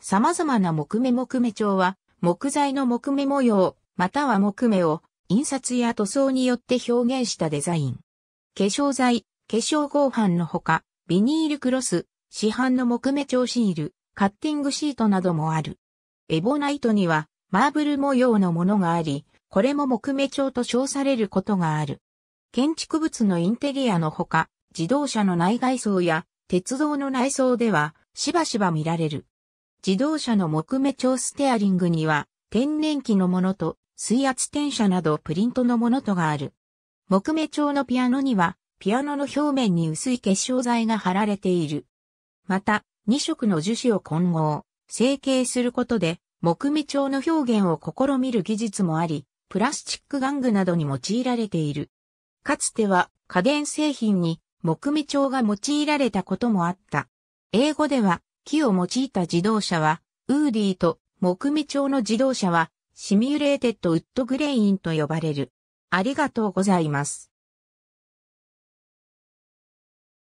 様々な木目木目帳は、木材の木目模様、または木目を、印刷や塗装によって表現したデザイン。化粧剤、化粧合板のほか、ビニールクロス、市販の木目調シール、カッティングシートなどもある。エボナイトには、マーブル模様のものがあり、これも木目調と称されることがある。建築物のインテリアのほか、自動車の内外装や鉄道の内装では、しばしば見られる。自動車の木目調ステアリングには、天然気のものと、水圧転写などプリントのものとがある。木目調のピアノには、ピアノの表面に薄い結晶剤が貼られている。また、2色の樹脂を混合、成形することで、木目調の表現を試みる技術もあり、プラスチック玩具などに用いられている。かつては家電製品に木目調が用いられたこともあった。英語では木を用いた自動車は、ウーディと木目調の自動車は、シミュレーテッドウッドグレインと呼ばれる。ありがとうございます。